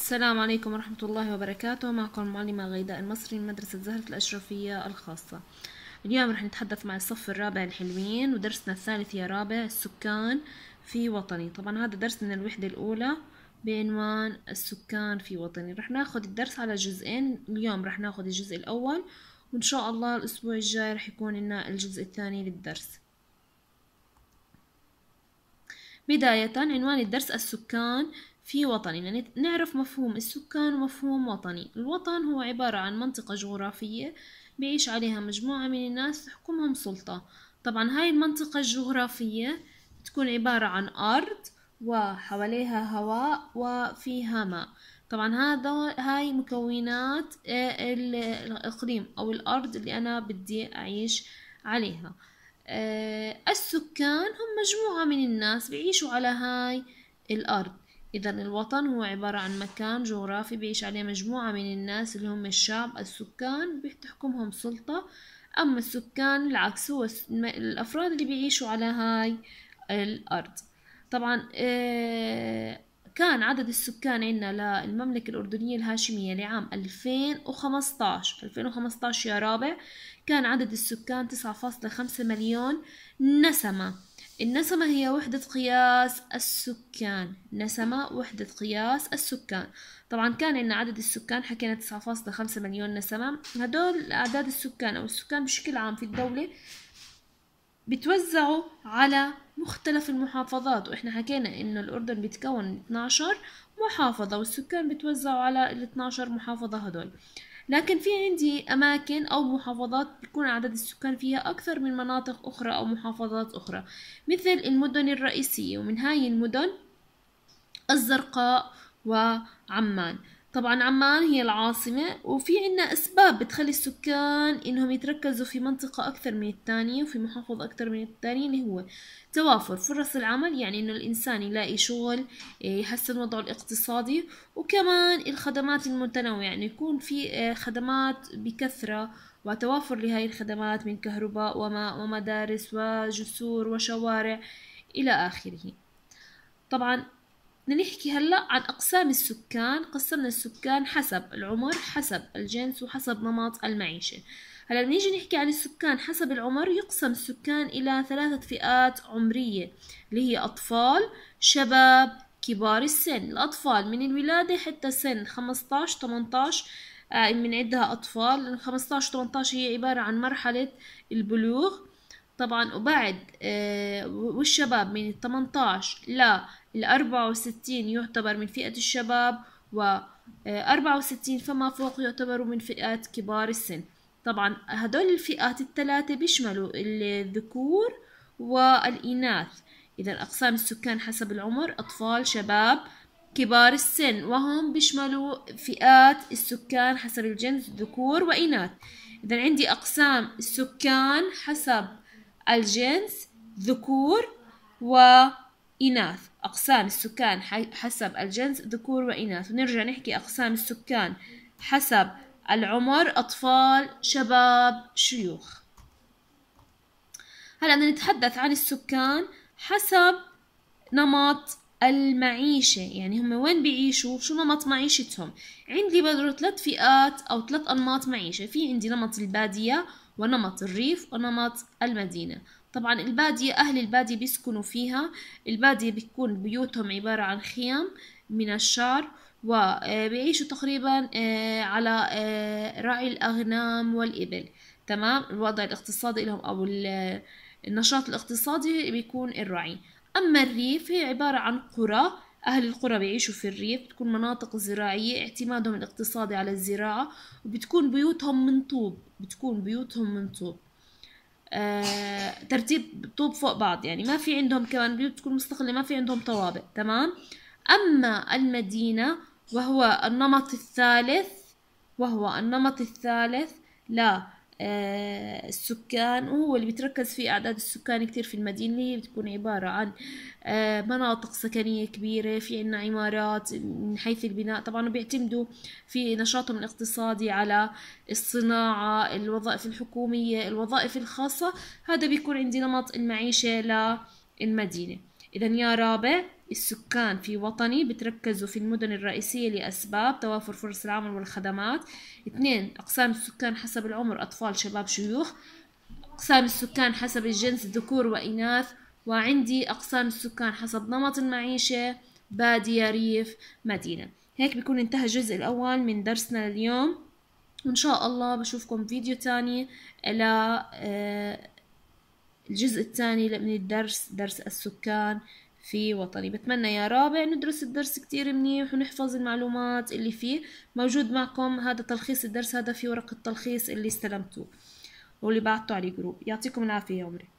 السلام عليكم ورحمة الله وبركاته معكم معلمة غيداء المصري من مدرسة زهرة الأشرفية الخاصة اليوم رح نتحدث مع الصف الرابع الحلوين ودرسنا الثالث يا رابع السكان في وطني طبعا هذا درس من الوحدة الأولى بعنوان السكان في وطني رح ناخد الدرس على جزئين اليوم رح ناخد الجزء الأول وإن شاء الله الأسبوع الجاي رح يكون لنا الجزء الثاني للدرس بداية عنوان الدرس السكان في وطني يعني نعرف مفهوم السكان ومفهوم وطني الوطن هو عبارة عن منطقة جغرافية بيعيش عليها مجموعة من الناس تحكمهم سلطة طبعا هاي المنطقة الجغرافية بتكون عبارة عن أرض وحواليها هواء وفيها ماء طبعا هذا هاي مكونات الإقليم أو الأرض اللي أنا بدي أعيش عليها آه، السكان هم مجموعة من الناس بيعيشوا على هاي الأرض إذا الوطن هو عبارة عن مكان جغرافي بيعيش عليه مجموعة من الناس اللي هم الشعب السكان بتحكمهم سلطة أما السكان العكس هو الأفراد اللي بيعيشوا على هاي الأرض طبعا آه، كان عدد السكان عندنا للمملكة الأردنية الهاشمية لعام 2015 2015 يا رابع كان عدد السكان 9.5 مليون نسمة النسمة هي وحدة قياس السكان نسمة وحدة قياس السكان طبعا كان عندنا عدد السكان حكينا تسعة فاصلة خمسة مليون نسمة هدول أعداد السكان أو السكان بشكل عام في الدولة بتوزعوا على مختلف المحافظات وإحنا حكينا إنه الأردن بتكون 12 محافظة والسكان بتوزعوا على ال 12 محافظة هدول لكن في عندي أماكن أو محافظات بيكون عدد السكان فيها أكثر من مناطق أخرى أو محافظات أخرى مثل المدن الرئيسية ومن هاي المدن الزرقاء وعمان طبعا عمان هي العاصمة وفي عنا أسباب بتخلي السكان إنهم يتركزوا في منطقة أكثر من الثانية وفي محافظة أكثر من الثانية اللي هو توافر فرص العمل يعني إنه الإنسان يلاقي شغل آه، يحسن وضعه الاقتصادي وكمان الخدمات المتنوعة يعني يكون في آه، خدمات بكثرة وتوافر لهذه الخدمات من كهرباء وماء ومدارس وجسور وشوارع إلى آخره طبعا بدنا نحكي هلا عن أقسام السكان قسمنا السكان حسب العمر حسب الجنس وحسب نمط المعيشة هلا بنيجي نحكي عن السكان حسب العمر يقسم السكان إلى ثلاثة فئات عمرية اللي هي أطفال شباب كبار السن الأطفال من الولادة حتى سن 15 18 بنعدها أطفال 15 18 هي عبارة عن مرحلة البلوغ طبعا وبعد آه، والشباب من 18 ل وستين يعتبر من فئة الشباب و آه، وستين فما فوق يعتبروا من فئات كبار السن طبعا هدول الفئات الثلاثة بيشملوا الذكور والإناث إذا أقسام السكان حسب العمر أطفال شباب كبار السن وهم بيشملوا فئات السكان حسب الجنس ذكور وإناث إذا عندي أقسام السكان حسب الجنس ذكور وإناث أقسام السكان حسب الجنس ذكور وإناث ونرجع نحكي أقسام السكان حسب العمر أطفال شباب شيوخ هلا بدنا نتحدث عن السكان حسب نمط المعيشة يعني هم وين بيعيشوا شو نمط معيشتهم عندي برضو ثلاث فئات أو ثلاث أنماط معيشة في عندي نمط البادية ونمط الريف ونمط المدينة طبعا البادية أهل البادية بيسكنوا فيها البادية بتكون بيوتهم عبارة عن خيام من الشعر وبيعيشوا آه، تقريبا آه، على آه، رعي الأغنام والإبل تمام الوضع الاقتصادي لهم أو النشاط الاقتصادي بيكون الرعي أما الريف هي عبارة عن قرى أهل القرى بيعيشوا في الريف بتكون مناطق زراعية اعتمادهم الاقتصادي على الزراعة وبتكون بيوتهم من طوب بتكون بيوتهم من طوب آه، ترتيب طوب فوق بعض يعني ما في عندهم كمان بيوت تكون مستقلة ما في عندهم طوابق تمام أما المدينة وهو النمط الثالث وهو النمط الثالث لا آه، السكان وهو اللي بيتركز فيه أعداد السكان كتير في المدينة اللي هي بتكون عبارة عن آه، مناطق سكنية كبيرة في عنا عمارات من حيث البناء طبعا بيعتمدوا في نشاطهم الاقتصادي على الصناعة الوظائف الحكومية الوظائف الخاصة هذا بيكون عندي نمط المعيشة للمدينة إذا يا رابع السكان في وطني بتركزوا في المدن الرئيسية لأسباب توافر فرص العمل والخدمات اثنين أقسام السكان حسب العمر أطفال شباب شيوخ أقسام السكان حسب الجنس ذكور وإناث وعندي أقسام السكان حسب نمط المعيشة بادية ريف مدينة هيك بيكون انتهى الجزء الأول من درسنا لليوم وإن شاء الله بشوفكم فيديو تاني ل الجزء الثاني من الدرس درس السكان في وطني بتمنى يا رابع ندرس الدرس كتير منيح ونحفظ المعلومات اللي فيه موجود معكم هذا تلخيص الدرس هذا في ورقة التلخيص اللي استلمتوه واللي بعته على الجروب يعطيكم العافية يا عمري